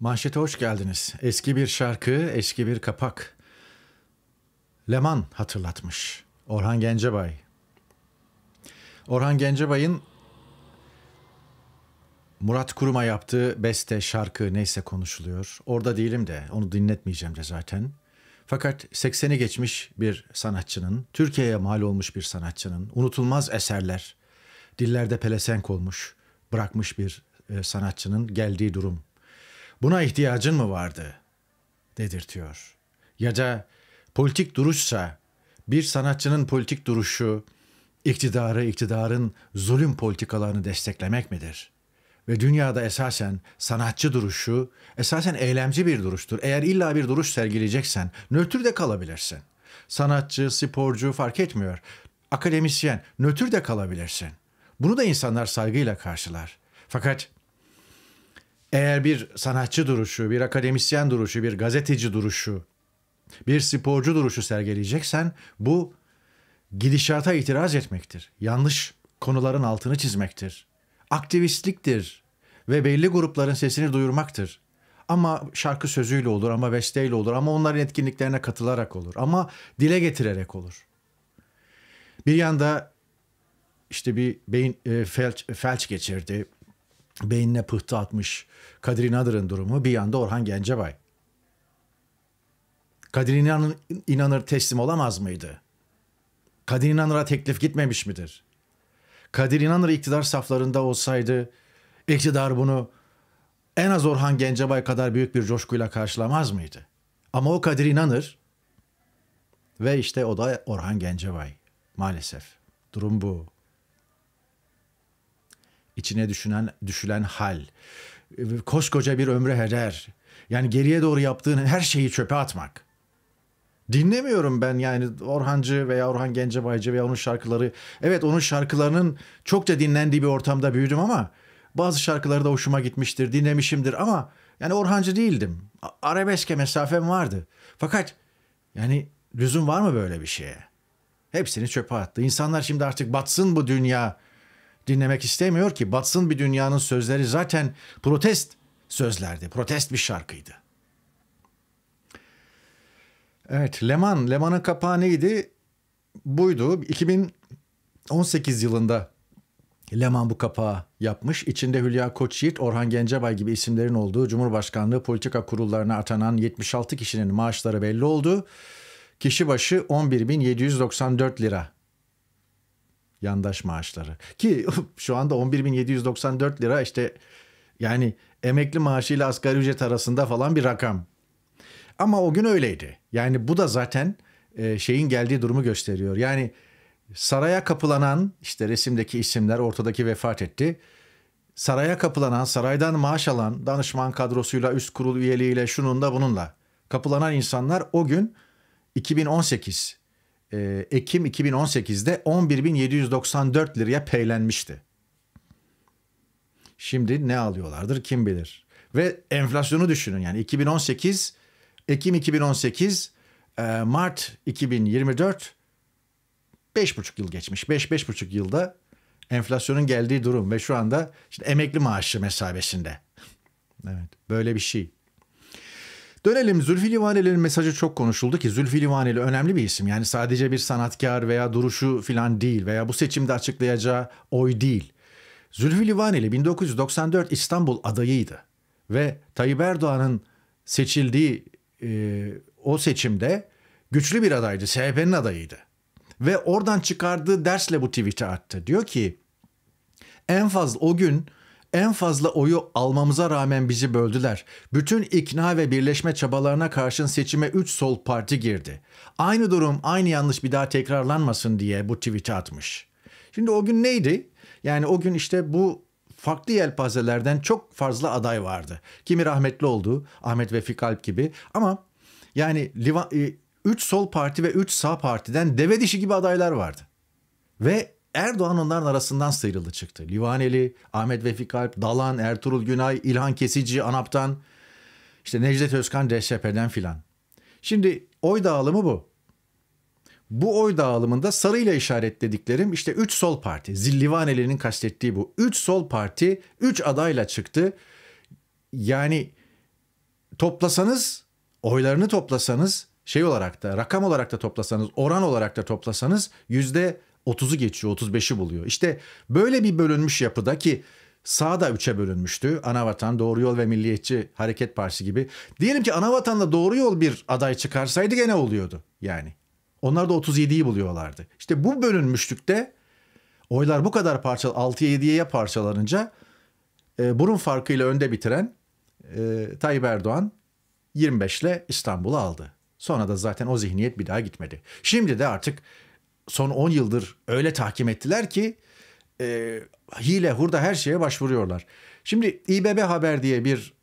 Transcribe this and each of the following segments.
Manşete hoş geldiniz. Eski bir şarkı, eski bir kapak. Leman hatırlatmış. Orhan Gencebay. Orhan Gencebay'ın Murat Kurum'a yaptığı beste, şarkı neyse konuşuluyor. Orada değilim de onu dinletmeyeceğim de zaten. Fakat 80'i geçmiş bir sanatçının, Türkiye'ye mal olmuş bir sanatçının unutulmaz eserler, dillerde pelesenk olmuş, bırakmış bir e, sanatçının geldiği durum buna ihtiyacın mı vardı? dedirtiyor. Ya da politik duruşsa bir sanatçının politik duruşu iktidarı iktidarın zulüm politikalarını desteklemek midir? Ve dünyada esasen sanatçı duruşu esasen eylemci bir duruştur. Eğer illa bir duruş sergileyeceksen nötr de kalabilirsin. Sanatçı, sporcu fark etmiyor. Akademisyen nötr de kalabilirsin. Bunu da insanlar saygıyla karşılar. Fakat eğer bir sanatçı duruşu, bir akademisyen duruşu, bir gazeteci duruşu, bir sporcu duruşu sergileyeceksen bu gidişata itiraz etmektir. Yanlış konuların altını çizmektir. Aktivistliktir ve belli grupların sesini duyurmaktır. Ama şarkı sözüyle olur, ama besteyle olur, ama onların etkinliklerine katılarak olur, ama dile getirerek olur. Bir yanda işte bir beyin e, felç, felç geçirdi, beynine pıhtı atmış Kadir İnanır'ın durumu bir yanda Orhan Gencebay. Kadir İnanır, inanır teslim olamaz mıydı? Kadir İnanır'a teklif gitmemiş midir? Kadir İnanır iktidar saflarında olsaydı iktidar bunu en az Orhan Gencebay kadar büyük bir coşkuyla karşılamaz mıydı? Ama o Kadir İnanır ve işte o da Orhan Gencebay maalesef. Durum bu içine düşünen düşülen hal, koskoca bir ömre heder. Yani geriye doğru yaptığın her şeyi çöpe atmak. Dinlemiyorum ben yani Orhancı veya Orhan Gencebaycı veya onun şarkıları. Evet onun şarkılarının çokça dinlendiği bir ortamda büyüdüm ama bazı şarkıları da hoşuma gitmiştir, dinlemişimdir ama yani Orhancı değildim. Arabeske mesafem vardı. Fakat yani lüzum var mı böyle bir şeye? Hepsini çöpe attı. İnsanlar şimdi artık batsın bu dünya dinlemek istemiyor ki. Batsın bir dünyanın sözleri zaten protest sözlerdi. Protest bir şarkıydı. Evet Leman. Leman'ın kapağı neydi? Buydu. 2018 yılında Leman bu kapağı yapmış. İçinde Hülya Koçyiğit, Orhan Gencebay gibi isimlerin olduğu Cumhurbaşkanlığı politika kurullarına atanan 76 kişinin maaşları belli oldu. Kişi başı 11.794 lira yandaş maaşları. Ki şu anda 11.794 lira işte yani emekli maaşı ile asgari ücret arasında falan bir rakam. Ama o gün öyleydi. Yani bu da zaten e, şeyin geldiği durumu gösteriyor. Yani saraya kapılanan işte resimdeki isimler ortadaki vefat etti. Saraya kapılanan, saraydan maaş alan, danışman kadrosuyla, üst kurul üyeliğiyle, şununla bununla kapılanan insanlar o gün 2018 e, Ekim 2018'de 11.794 liraya peylenmişti. Şimdi ne alıyorlardır kim bilir. Ve enflasyonu düşünün yani 2018 Ekim 2018 e, Mart 2024 5,5 yıl geçmiş. 5-5,5 yılda enflasyonun geldiği durum ve şu anda işte emekli maaşı mesabesinde. evet böyle bir şey. Dönelim Zülfü Livaneli'nin mesajı çok konuşuldu ki Zülfü Livaneli önemli bir isim. Yani sadece bir sanatkar veya duruşu filan değil veya bu seçimde açıklayacağı oy değil. Zülfü Livaneli 1994 İstanbul adayıydı ve Tayyip Erdoğan'ın seçildiği e, o seçimde güçlü bir adaydı, CHP'nin adayıydı. Ve oradan çıkardığı dersle bu tweet'i attı. Diyor ki en fazla o gün en fazla oyu almamıza rağmen bizi böldüler. Bütün ikna ve birleşme çabalarına karşın seçime 3 sol parti girdi. Aynı durum aynı yanlış bir daha tekrarlanmasın diye bu tweet'i atmış. Şimdi o gün neydi? Yani o gün işte bu farklı yelpazelerden çok fazla aday vardı. Kimi rahmetli oldu, Ahmet Vefik Alp gibi ama yani 3 e, sol parti ve 3 sağ partiden deve dişi gibi adaylar vardı. Ve Erdoğan onların arasından sıyrıldı çıktı. Livaneli, Ahmet Vefik Alp, Dalan, Ertuğrul Günay, İlhan Kesici, Anap'tan, işte Necdet Özkan, DSP'den filan. Şimdi oy dağılımı bu. Bu oy dağılımında sarıyla işaretlediklerim işte 3 sol parti. Zillivaneli'nin kastettiği bu. 3 sol parti 3 adayla çıktı. Yani toplasanız oylarını toplasanız şey olarak da rakam olarak da toplasanız oran olarak da toplasanız yüzde 30'u geçiyor, 35'i buluyor. İşte böyle bir bölünmüş yapıda ki sağ da 3'e bölünmüştü. Anavatan, Doğru Yol ve Milliyetçi Hareket Partisi gibi. Diyelim ki anavatan'da Doğru Yol bir aday çıkarsaydı gene oluyordu yani. Onlar da 37'yi buluyorlardı. İşte bu bölünmüşlükte oylar bu kadar parça 6'ya 7'ye parçalanınca e, burun farkıyla önde bitiren e, Tayyip Erdoğan 25 ile İstanbul'u aldı. Sonra da zaten o zihniyet bir daha gitmedi. Şimdi de artık son 10 yıldır öyle tahkim ettiler ki e, hile hurda her şeye başvuruyorlar. Şimdi İBB Haber diye bir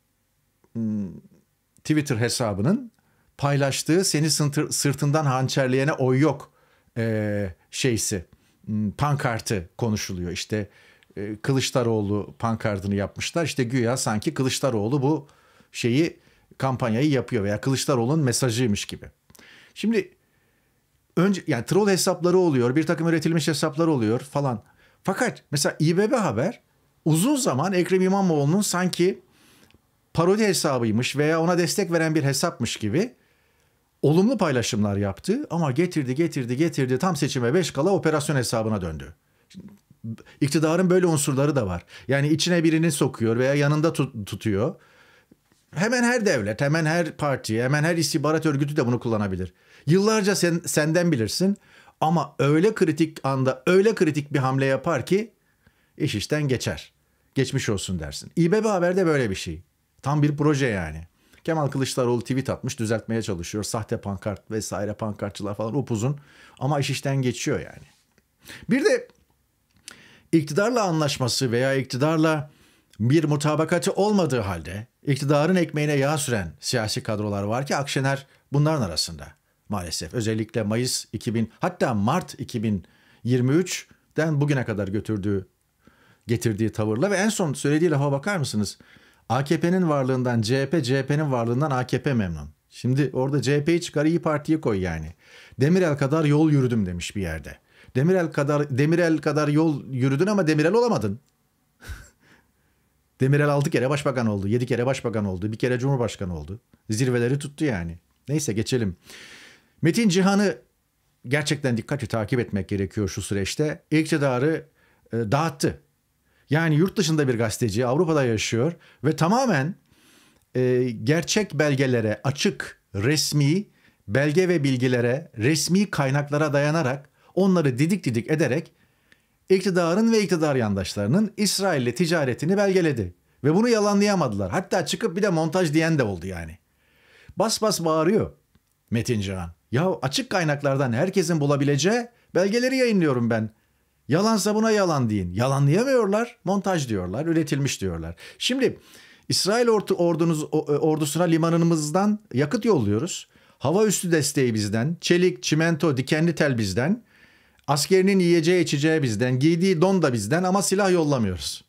m, hmm, Twitter hesabının paylaştığı seni sıntır, sırtından hançerleyene oy yok e, şeysi m, hmm, pankartı konuşuluyor. İşte e, Kılıçdaroğlu pankartını yapmışlar. işte güya sanki Kılıçdaroğlu bu şeyi kampanyayı yapıyor veya Kılıçdaroğlu'nun mesajıymış gibi. Şimdi önce yani troll hesapları oluyor, bir takım üretilmiş hesaplar oluyor falan. Fakat mesela İBB Haber uzun zaman Ekrem İmamoğlu'nun sanki parodi hesabıymış veya ona destek veren bir hesapmış gibi olumlu paylaşımlar yaptı ama getirdi getirdi getirdi tam seçime 5 kala operasyon hesabına döndü. İktidarın böyle unsurları da var. Yani içine birini sokuyor veya yanında tut- tutuyor. Hemen her devlet, hemen her parti, hemen her istihbarat örgütü de bunu kullanabilir. Yıllarca sen, senden bilirsin ama öyle kritik anda öyle kritik bir hamle yapar ki iş işten geçer. Geçmiş olsun dersin. İBB Haber'de böyle bir şey. Tam bir proje yani. Kemal Kılıçdaroğlu tweet atmış düzeltmeye çalışıyor. Sahte pankart vesaire pankartçılar falan upuzun. Ama iş işten geçiyor yani. Bir de iktidarla anlaşması veya iktidarla bir mutabakatı olmadığı halde iktidarın ekmeğine yağ süren siyasi kadrolar var ki Akşener bunların arasında maalesef. Özellikle Mayıs 2000 hatta Mart 2023'den bugüne kadar götürdüğü getirdiği tavırla ve en son söylediği lafa bakar mısınız? AKP'nin varlığından CHP, CHP'nin varlığından AKP memnun. Şimdi orada CHP'yi çıkar İyi Parti'yi koy yani. Demirel kadar yol yürüdüm demiş bir yerde. Demirel kadar Demirel kadar yol yürüdün ama Demirel olamadın. Demirel 6 kere başbakan oldu. yedi kere başbakan oldu. Bir kere cumhurbaşkanı oldu. Zirveleri tuttu yani. Neyse geçelim. Metin Cihan'ı gerçekten dikkatli takip etmek gerekiyor şu süreçte. İktidarı e, dağıttı. Yani yurt dışında bir gazeteci Avrupa'da yaşıyor ve tamamen e, gerçek belgelere açık resmi belge ve bilgilere resmi kaynaklara dayanarak onları didik didik ederek iktidarın ve iktidar yandaşlarının İsrail'le ticaretini belgeledi. Ve bunu yalanlayamadılar. Hatta çıkıp bir de montaj diyen de oldu yani. Bas bas bağırıyor Metin Can. Ya açık kaynaklardan herkesin bulabileceği belgeleri yayınlıyorum ben. Yalansa buna yalan deyin. Yalanlayamıyorlar. Montaj diyorlar, üretilmiş diyorlar. Şimdi İsrail ordu, ordunuz, e, ordusuna limanımızdan yakıt yolluyoruz. Hava üstü desteği bizden, çelik, çimento, dikenli tel bizden. Askerinin yiyeceği içeceği bizden, giydiği don da bizden ama silah yollamıyoruz.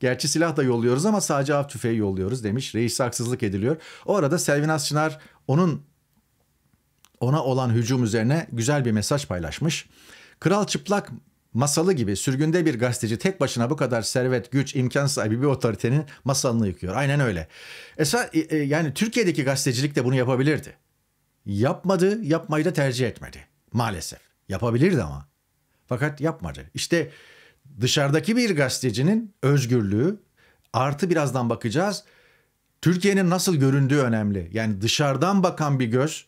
Gerçi silah da yolluyoruz ama sadece av tüfeği yolluyoruz demiş. Reis haksızlık ediliyor. O arada Selvinas Çınar onun ona olan hücum üzerine güzel bir mesaj paylaşmış. Kral çıplak masalı gibi sürgünde bir gazeteci tek başına bu kadar servet, güç, imkan sahibi bir otoritenin masalını yıkıyor. Aynen öyle. Esa, e, e, yani Türkiye'deki gazetecilik de bunu yapabilirdi. Yapmadı, yapmayı da tercih etmedi. Maalesef. Yapabilirdi ama. Fakat yapmadı. İşte dışarıdaki bir gazetecinin özgürlüğü artı birazdan bakacağız. Türkiye'nin nasıl göründüğü önemli. Yani dışarıdan bakan bir göz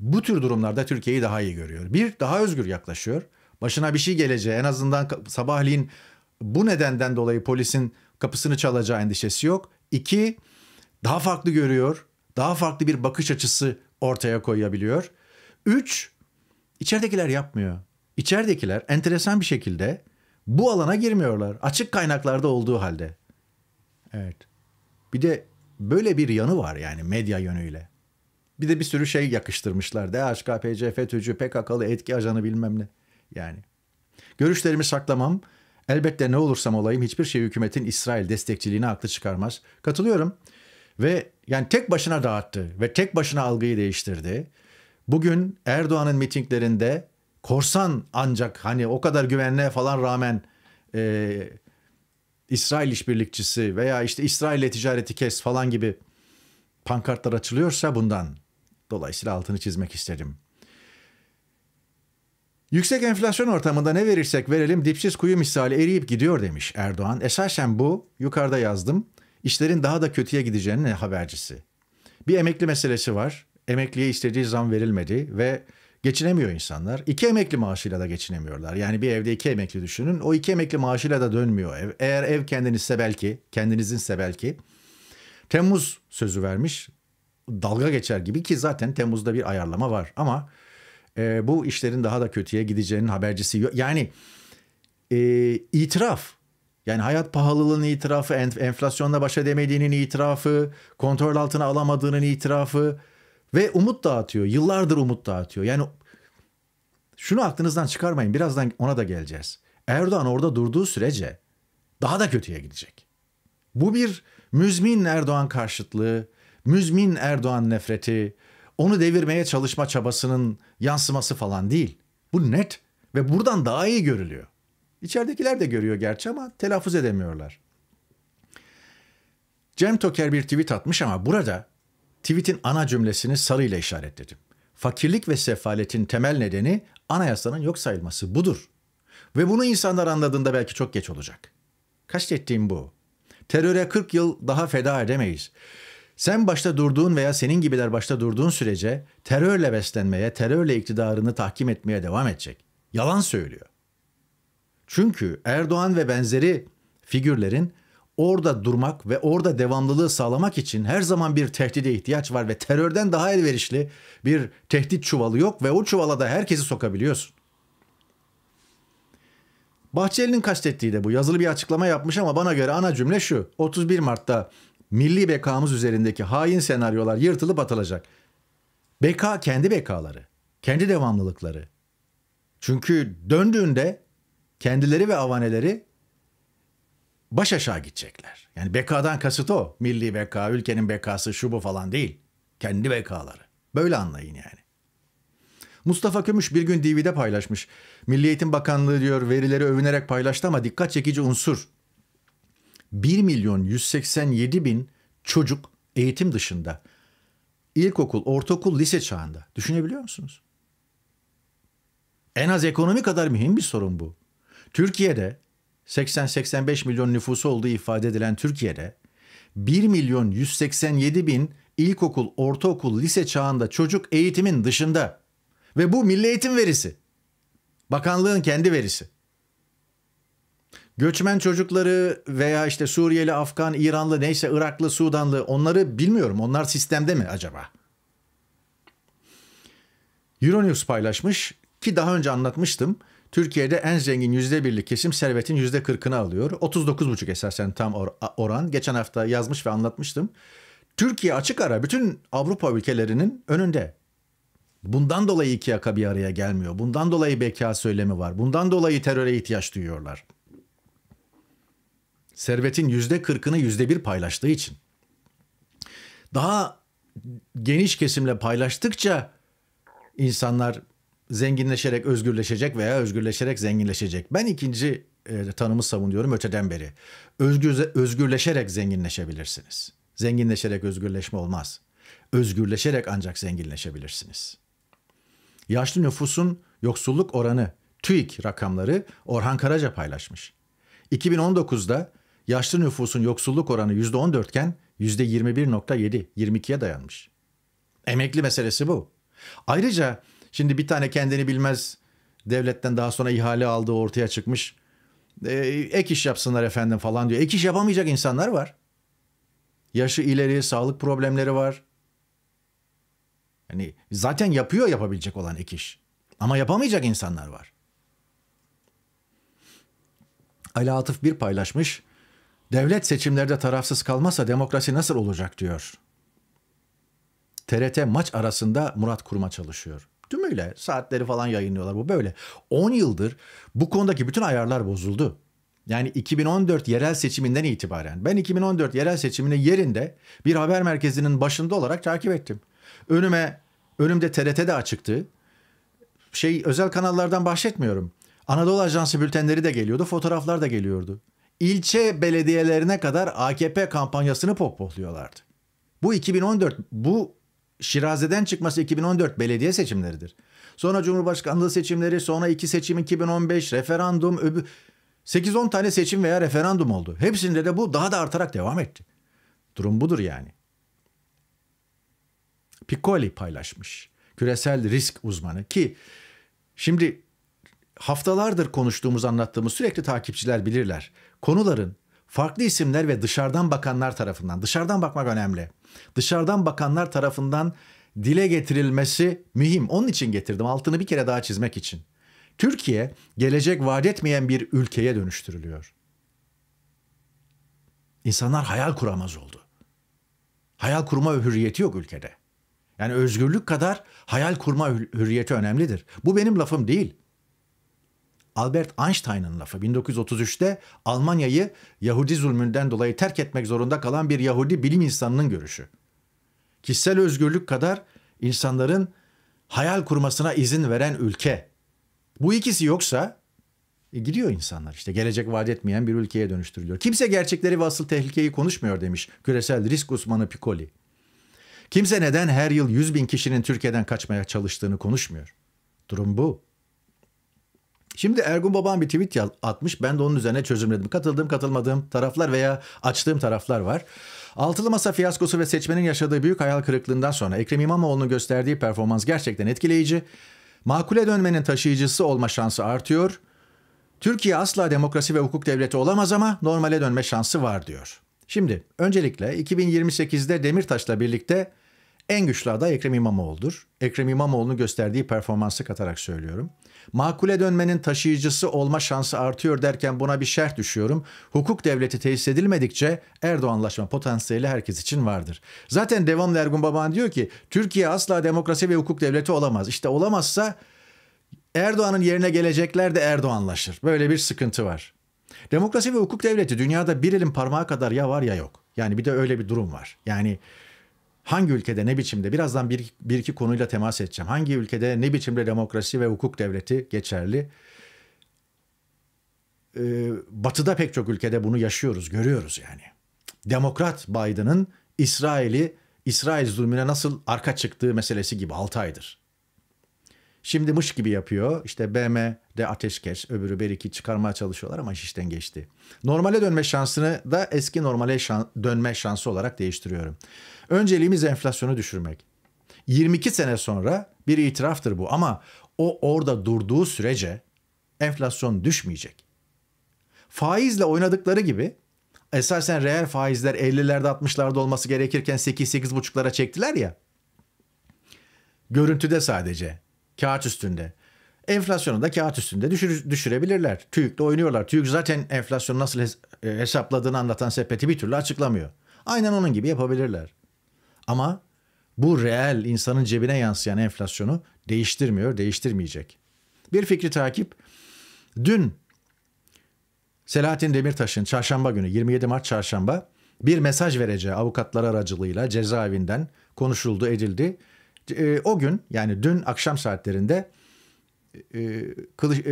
bu tür durumlarda Türkiye'yi daha iyi görüyor. Bir, daha özgür yaklaşıyor. Başına bir şey geleceği en azından sabahleyin bu nedenden dolayı polisin kapısını çalacağı endişesi yok. İki, daha farklı görüyor. Daha farklı bir bakış açısı ortaya koyabiliyor. Üç, içeridekiler yapmıyor. İçeridekiler enteresan bir şekilde bu alana girmiyorlar. Açık kaynaklarda olduğu halde. Evet. Bir de böyle bir yanı var yani medya yönüyle. Bir de bir sürü şey yakıştırmışlar. DHKPC, FETÖ'cü, PKK'lı, etki ajanı bilmem ne. Yani. Görüşlerimi saklamam. Elbette ne olursam olayım hiçbir şey hükümetin İsrail destekçiliğini aklı çıkarmaz. Katılıyorum. Ve yani tek başına dağıttı ve tek başına algıyı değiştirdi. Bugün Erdoğan'ın mitinglerinde korsan ancak hani o kadar güvenliğe falan rağmen e, İsrail işbirlikçisi veya işte İsrail'le ticareti kes falan gibi pankartlar açılıyorsa bundan. Dolayısıyla altını çizmek istedim. Yüksek enflasyon ortamında ne verirsek verelim dipsiz kuyu misali eriyip gidiyor demiş Erdoğan. Esasen bu yukarıda yazdım. işlerin daha da kötüye gideceğinin habercisi. Bir emekli meselesi var. Emekliye istediği zam verilmedi ve geçinemiyor insanlar. İki emekli maaşıyla da geçinemiyorlar. Yani bir evde iki emekli düşünün. O iki emekli maaşıyla da dönmüyor ev. Eğer ev kendinizse belki, kendinizinse belki. Temmuz sözü vermiş. Dalga geçer gibi ki zaten Temmuz'da bir ayarlama var. Ama e, bu işlerin daha da kötüye gideceğinin habercisi yok. Yani e, itiraf yani hayat pahalılığının itirafı, enf- enflasyonla baş edemediğinin itirafı, kontrol altına alamadığının itirafı, ve umut dağıtıyor. Yıllardır umut dağıtıyor. Yani şunu aklınızdan çıkarmayın. Birazdan ona da geleceğiz. Erdoğan orada durduğu sürece daha da kötüye gidecek. Bu bir müzmin Erdoğan karşıtlığı, müzmin Erdoğan nefreti, onu devirmeye çalışma çabasının yansıması falan değil. Bu net ve buradan daha iyi görülüyor. İçeridekiler de görüyor gerçi ama telaffuz edemiyorlar. Cem Toker bir tweet atmış ama burada Tweet'in ana cümlesini sarıyla işaretledim. Fakirlik ve sefaletin temel nedeni anayasanın yok sayılması budur. Ve bunu insanlar anladığında belki çok geç olacak. Kastettiğim bu. Teröre 40 yıl daha feda edemeyiz. Sen başta durduğun veya senin gibiler başta durduğun sürece terörle beslenmeye, terörle iktidarını tahkim etmeye devam edecek. Yalan söylüyor. Çünkü Erdoğan ve benzeri figürlerin orada durmak ve orada devamlılığı sağlamak için her zaman bir tehdide ihtiyaç var ve terörden daha elverişli bir tehdit çuvalı yok ve o çuvala da herkesi sokabiliyorsun. Bahçeli'nin kastettiği de bu. Yazılı bir açıklama yapmış ama bana göre ana cümle şu. 31 Mart'ta milli bekamız üzerindeki hain senaryolar yırtılıp atılacak. Beka kendi bekaları, kendi devamlılıkları. Çünkü döndüğünde kendileri ve avaneleri baş aşağı gidecekler. Yani bekadan kasıt o. Milli beka, ülkenin bekası şu bu falan değil. Kendi bekaları. Böyle anlayın yani. Mustafa Kömüş bir gün DV'de paylaşmış. Milli Eğitim Bakanlığı diyor verileri övünerek paylaştı ama dikkat çekici unsur. 1 milyon 187 bin çocuk eğitim dışında ilkokul, ortaokul, lise çağında. Düşünebiliyor musunuz? En az ekonomi kadar mühim bir sorun bu. Türkiye'de 80-85 milyon nüfusu olduğu ifade edilen Türkiye'de 1 milyon 187 bin ilkokul, ortaokul, lise çağında çocuk eğitimin dışında. Ve bu milli eğitim verisi. Bakanlığın kendi verisi. Göçmen çocukları veya işte Suriyeli, Afgan, İranlı neyse Iraklı, Sudanlı onları bilmiyorum. Onlar sistemde mi acaba? Euronews paylaşmış ki daha önce anlatmıştım. Türkiye'de en zengin yüzde birlik kesim servetin yüzde kırkını alıyor. 39,5 esasen tam or oran. Geçen hafta yazmış ve anlatmıştım. Türkiye açık ara bütün Avrupa ülkelerinin önünde. Bundan dolayı iki yaka bir araya gelmiyor. Bundan dolayı beka söylemi var. Bundan dolayı teröre ihtiyaç duyuyorlar. Servetin yüzde kırkını yüzde bir paylaştığı için. Daha geniş kesimle paylaştıkça insanlar zenginleşerek özgürleşecek veya özgürleşerek zenginleşecek. Ben ikinci e, tanımı savunuyorum öteden beri. Özgür, özgürleşerek zenginleşebilirsiniz. Zenginleşerek özgürleşme olmaz. Özgürleşerek ancak zenginleşebilirsiniz. Yaşlı nüfusun yoksulluk oranı TÜİK rakamları Orhan Karaca paylaşmış. 2019'da yaşlı nüfusun yoksulluk oranı %14 iken %21.7, 22'ye dayanmış. Emekli meselesi bu. Ayrıca Şimdi bir tane kendini bilmez devletten daha sonra ihale aldığı ortaya çıkmış. E, ek iş yapsınlar efendim falan diyor. Ek iş yapamayacak insanlar var. Yaşı ileri, sağlık problemleri var. Yani zaten yapıyor yapabilecek olan ek iş. Ama yapamayacak insanlar var. Ali Atıf bir paylaşmış. Devlet seçimlerde tarafsız kalmazsa demokrasi nasıl olacak diyor. TRT maç arasında Murat Kurma çalışıyor tümüyle saatleri falan yayınlıyorlar bu böyle. 10 yıldır bu konudaki bütün ayarlar bozuldu. Yani 2014 yerel seçiminden itibaren ben 2014 yerel seçimini yerinde bir haber merkezinin başında olarak takip ettim. Önüme önümde TRT de açıktı. Şey özel kanallardan bahsetmiyorum. Anadolu Ajansı bültenleri de geliyordu, fotoğraflar da geliyordu. İlçe belediyelerine kadar AKP kampanyasını pohpohluyorlardı. Bu 2014 bu Şiraze'den çıkması 2014 belediye seçimleridir. Sonra Cumhurbaşkanlığı seçimleri, sonra iki seçim 2015, referandum, öbür 8-10 tane seçim veya referandum oldu. Hepsinde de bu daha da artarak devam etti. Durum budur yani. Piccoli paylaşmış. Küresel risk uzmanı ki şimdi haftalardır konuştuğumuz, anlattığımız sürekli takipçiler bilirler. Konuların farklı isimler ve dışarıdan bakanlar tarafından, dışarıdan bakmak önemli. Dışarıdan bakanlar tarafından dile getirilmesi mühim. Onun için getirdim altını bir kere daha çizmek için. Türkiye gelecek vaat etmeyen bir ülkeye dönüştürülüyor. İnsanlar hayal kuramaz oldu. Hayal kurma hürriyeti yok ülkede. Yani özgürlük kadar hayal kurma hürriyeti önemlidir. Bu benim lafım değil. Albert Einstein'ın lafı. 1933'te Almanya'yı Yahudi zulmünden dolayı terk etmek zorunda kalan bir Yahudi bilim insanının görüşü. Kişisel özgürlük kadar insanların hayal kurmasına izin veren ülke. Bu ikisi yoksa e, gidiyor insanlar işte gelecek vaat etmeyen bir ülkeye dönüştürülüyor. Kimse gerçekleri ve asıl tehlikeyi konuşmuyor demiş küresel risk uzmanı Piccoli. Kimse neden her yıl 100 bin kişinin Türkiye'den kaçmaya çalıştığını konuşmuyor. Durum bu. Şimdi Ergun Baba'm bir tweet atmış. Ben de onun üzerine çözümledim. Katıldığım katılmadığım taraflar veya açtığım taraflar var. Altılı Masa fiyaskosu ve seçmenin yaşadığı büyük hayal kırıklığından sonra Ekrem İmamoğlu'nun gösterdiği performans gerçekten etkileyici. Makule dönmenin taşıyıcısı olma şansı artıyor. Türkiye asla demokrasi ve hukuk devleti olamaz ama normale dönme şansı var diyor. Şimdi öncelikle 2028'de Demirtaş'la birlikte en güçlü aday Ekrem İmamoğlu'dur. Ekrem İmamoğlu'nun gösterdiği performansı katarak söylüyorum. Makule dönmenin taşıyıcısı olma şansı artıyor derken buna bir şerh düşüyorum. Hukuk devleti tesis edilmedikçe Erdoğanlaşma potansiyeli herkes için vardır. Zaten devamlı Ergun Baban diyor ki Türkiye asla demokrasi ve hukuk devleti olamaz. İşte olamazsa Erdoğan'ın yerine gelecekler de Erdoğanlaşır. Böyle bir sıkıntı var. Demokrasi ve hukuk devleti dünyada bir elin parmağı kadar ya var ya yok. Yani bir de öyle bir durum var. Yani hangi ülkede ne biçimde birazdan bir, bir iki konuyla temas edeceğim. Hangi ülkede ne biçimde demokrasi ve hukuk devleti geçerli? Ee, batı'da pek çok ülkede bunu yaşıyoruz, görüyoruz yani. Demokrat Biden'ın İsrail'i İsrail zulmüne nasıl arka çıktığı meselesi gibi 6 aydır. Şimdi mış gibi yapıyor. İşte de ateşkes, öbürü beriki çıkarmaya çalışıyorlar ama iş işten geçti. Normale dönme şansını da eski normale şan, dönme şansı olarak değiştiriyorum. Önceliğimiz enflasyonu düşürmek. 22 sene sonra bir itiraftır bu ama o orada durduğu sürece enflasyon düşmeyecek. Faizle oynadıkları gibi esasen reel faizler 50'lerde 60'larda olması gerekirken 8-8,5'lara çektiler ya. Görüntüde sadece Kağıt üstünde. Enflasyonu da kağıt üstünde düşür, düşürebilirler. TÜİK'le oynuyorlar. TÜİK zaten enflasyonu nasıl hes e, hesapladığını anlatan sepeti bir türlü açıklamıyor. Aynen onun gibi yapabilirler. Ama bu reel insanın cebine yansıyan enflasyonu değiştirmiyor, değiştirmeyecek. Bir fikri takip. Dün Selahattin Demirtaş'ın çarşamba günü 27 Mart çarşamba bir mesaj vereceği avukatlar aracılığıyla cezaevinden konuşuldu edildi. E, o gün yani dün akşam saatlerinde e, Kılıç, e,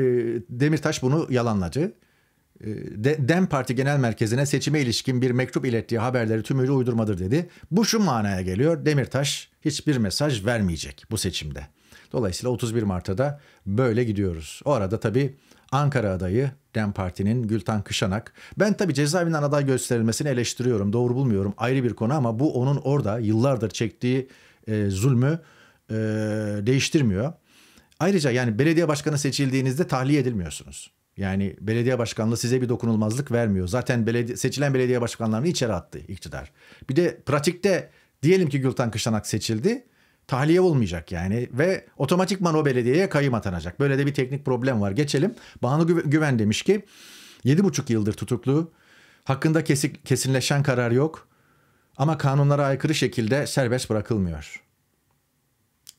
Demirtaş bunu yalanladı. E, Dem Parti Genel Merkezi'ne seçime ilişkin bir mektup ilettiği haberleri tümüyle uydurmadır dedi. Bu şu manaya geliyor. Demirtaş hiçbir mesaj vermeyecek bu seçimde. Dolayısıyla 31 Mart'ta da böyle gidiyoruz. O arada tabii Ankara adayı DEM Parti'nin Gülten Kışanak. Ben tabii cezaevinden aday gösterilmesini eleştiriyorum, doğru bulmuyorum ayrı bir konu ama bu onun orada yıllardır çektiği e, zulmü e, değiştirmiyor. Ayrıca yani belediye başkanı seçildiğinizde tahliye edilmiyorsunuz. Yani belediye başkanlığı size bir dokunulmazlık vermiyor. Zaten belediye, seçilen belediye başkanlarını içeri attı iktidar. Bir de pratikte diyelim ki Gülten Kışlanak seçildi. Tahliye olmayacak yani ve otomatikman o belediyeye kayım atanacak. Böyle de bir teknik problem var. Geçelim. Banu Güven demiş ki 7,5 yıldır tutuklu. Hakkında kesik, kesinleşen karar yok. Ama kanunlara aykırı şekilde serbest bırakılmıyor.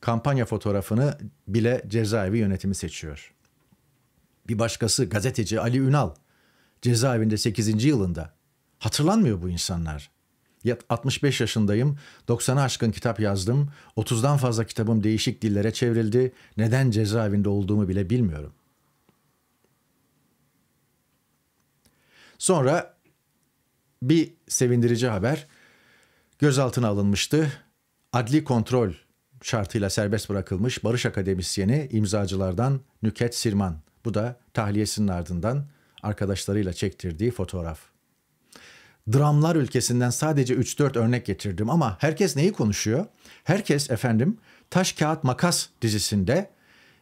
Kampanya fotoğrafını bile cezaevi yönetimi seçiyor. Bir başkası gazeteci Ali Ünal cezaevinde 8. yılında. Hatırlanmıyor bu insanlar. 65 yaşındayım, 90'a aşkın kitap yazdım, 30'dan fazla kitabım değişik dillere çevrildi, neden cezaevinde olduğumu bile bilmiyorum. Sonra bir sevindirici haber, gözaltına alınmıştı. Adli kontrol şartıyla serbest bırakılmış Barış Akademisyeni imzacılardan Nüket Sirman. Bu da tahliyesinin ardından arkadaşlarıyla çektirdiği fotoğraf. Dramlar ülkesinden sadece 3-4 örnek getirdim ama herkes neyi konuşuyor? Herkes efendim Taş Kağıt Makas dizisinde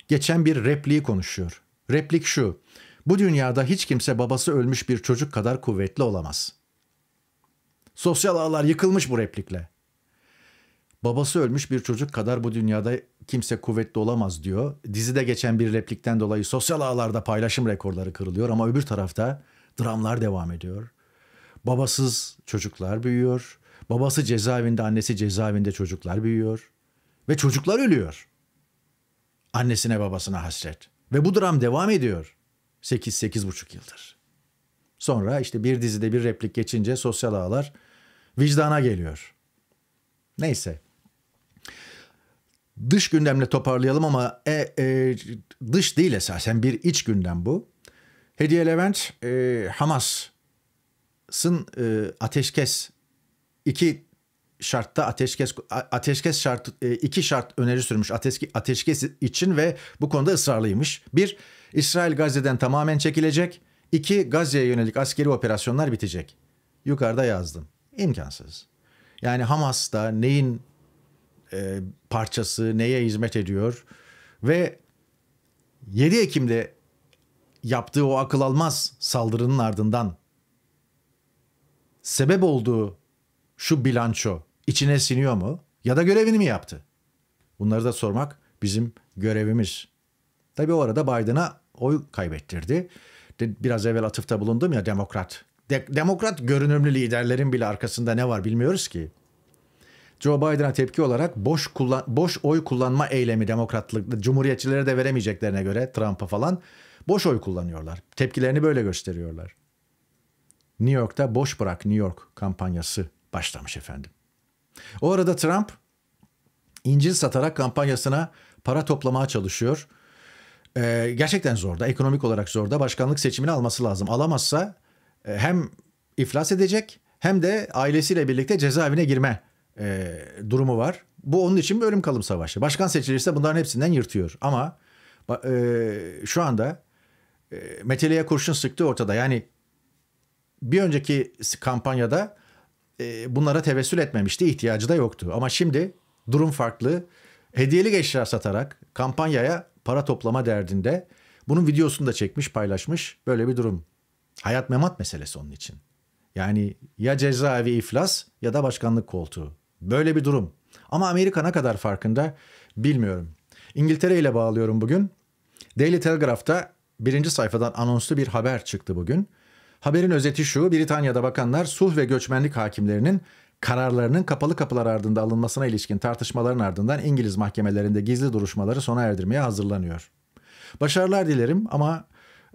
geçen bir repliği konuşuyor. Replik şu. Bu dünyada hiç kimse babası ölmüş bir çocuk kadar kuvvetli olamaz.'' Sosyal ağlar yıkılmış bu replikle. Babası ölmüş bir çocuk kadar bu dünyada kimse kuvvetli olamaz diyor. Dizide geçen bir replikten dolayı sosyal ağlarda paylaşım rekorları kırılıyor ama öbür tarafta dramlar devam ediyor. Babasız çocuklar büyüyor. Babası cezaevinde, annesi cezaevinde çocuklar büyüyor ve çocuklar ölüyor. Annesine babasına hasret. Ve bu dram devam ediyor. 8-8,5 yıldır. Sonra işte bir dizide bir replik geçince sosyal ağlar vicdana geliyor. Neyse. Dış gündemle toparlayalım ama e, e, dış değil esasen bir iç gündem bu. Hediye Levent e, Hamas'ın e, ateşkes iki şartta ateşkes ateşkes şart e, iki şart öneri sürmüş ateşki, ateşkes için ve bu konuda ısrarlıymış. Bir İsrail Gazze'den tamamen çekilecek. İki Gazze'ye yönelik askeri operasyonlar bitecek. Yukarıda yazdım imkansız. Yani Hamas da neyin e, parçası, neye hizmet ediyor ve 7 Ekim'de yaptığı o akıl almaz saldırının ardından sebep olduğu şu bilanço içine siniyor mu ya da görevini mi yaptı? Bunları da sormak bizim görevimiz. Tabii o arada Biden'a oy kaybettirdi. Biraz evvel atıfta bulundum ya demokrat de- demokrat görünümlü liderlerin bile arkasında ne var bilmiyoruz ki. Joe Biden'a tepki olarak boş kullan boş oy kullanma eylemi demokratlık cumhuriyetçilere de veremeyeceklerine göre Trump'a falan boş oy kullanıyorlar. Tepkilerini böyle gösteriyorlar. New York'ta boş bırak New York kampanyası başlamış efendim. O arada Trump İncil satarak kampanyasına para toplamaya çalışıyor. Ee, gerçekten zorda, ekonomik olarak zorda. Başkanlık seçimini alması lazım. Alamazsa e, hem iflas edecek hem de ailesiyle birlikte cezaevine girme e, durumu var. Bu onun için bir ölüm kalım savaşı. Başkan seçilirse bunların hepsinden yırtıyor. Ama e, şu anda e, Meteli'ye kurşun sıktı ortada. Yani bir önceki kampanyada e, bunlara tevessül etmemişti. ihtiyacı da yoktu. Ama şimdi durum farklı. Hediyelik eşya satarak kampanyaya para toplama derdinde bunun videosunu da çekmiş paylaşmış. Böyle bir durum Hayat memat meselesi onun için. Yani ya cezaevi iflas ya da başkanlık koltuğu. Böyle bir durum. Ama Amerika ne kadar farkında bilmiyorum. İngiltere ile bağlıyorum bugün. Daily Telegraph'ta birinci sayfadan anonslu bir haber çıktı bugün. Haberin özeti şu, Britanya'da bakanlar suh ve göçmenlik hakimlerinin kararlarının kapalı kapılar ardında alınmasına ilişkin tartışmaların ardından İngiliz mahkemelerinde gizli duruşmaları sona erdirmeye hazırlanıyor. Başarılar dilerim ama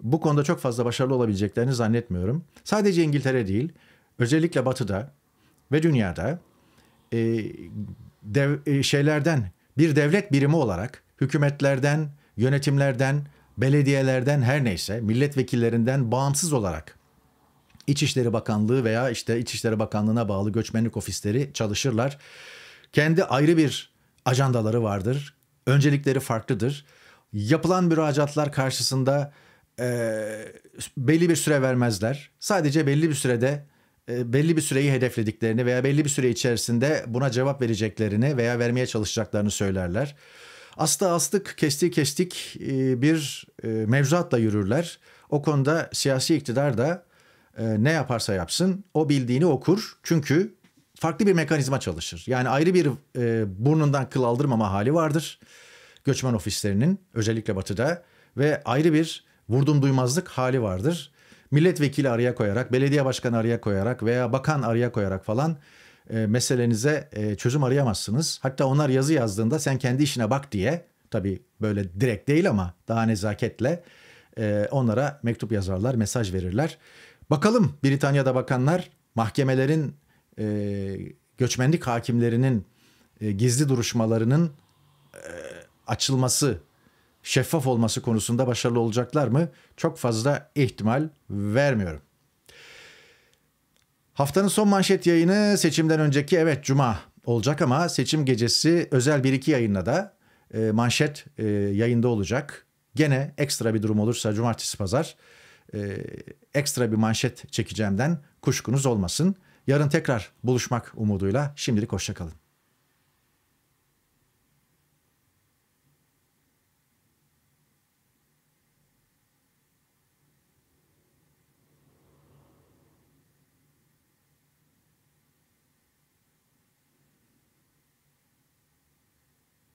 bu konuda çok fazla başarılı olabileceklerini zannetmiyorum. Sadece İngiltere değil, özellikle Batı'da ve dünyada e, dev, e, şeylerden bir devlet birimi olarak hükümetlerden, yönetimlerden, belediyelerden her neyse milletvekillerinden bağımsız olarak İçişleri Bakanlığı veya işte İçişleri Bakanlığı'na bağlı göçmenlik ofisleri çalışırlar. Kendi ayrı bir ajandaları vardır. Öncelikleri farklıdır. Yapılan müracaatlar karşısında e, belli bir süre vermezler. Sadece belli bir sürede e, belli bir süreyi hedeflediklerini veya belli bir süre içerisinde buna cevap vereceklerini veya vermeye çalışacaklarını söylerler. Aslı astık kesti kestik e, bir e, mevzuatla yürürler. O konuda siyasi iktidar da e, ne yaparsa yapsın o bildiğini okur. Çünkü farklı bir mekanizma çalışır. Yani ayrı bir burnundan kıl aldırmama hali vardır göçmen ofislerinin özellikle batıda ve ayrı bir vurdum duymazlık hali vardır. Milletvekili araya koyarak, belediye başkanı araya koyarak veya bakan araya koyarak falan e, meselenize e, çözüm arayamazsınız. Hatta onlar yazı yazdığında sen kendi işine bak diye tabii böyle direkt değil ama daha nezaketle e, onlara mektup yazarlar, mesaj verirler. Bakalım Britanya'da bakanlar mahkemelerin e, göçmenlik hakimlerinin e, gizli duruşmalarının e, açılması şeffaf olması konusunda başarılı olacaklar mı? Çok fazla ihtimal vermiyorum. Haftanın son manşet yayını seçimden önceki evet cuma olacak ama seçim gecesi özel bir iki yayınla da e, manşet e, yayında olacak. Gene ekstra bir durum olursa cumartesi pazar e, ekstra bir manşet çekeceğimden kuşkunuz olmasın. Yarın tekrar buluşmak umuduyla şimdilik hoşçakalın.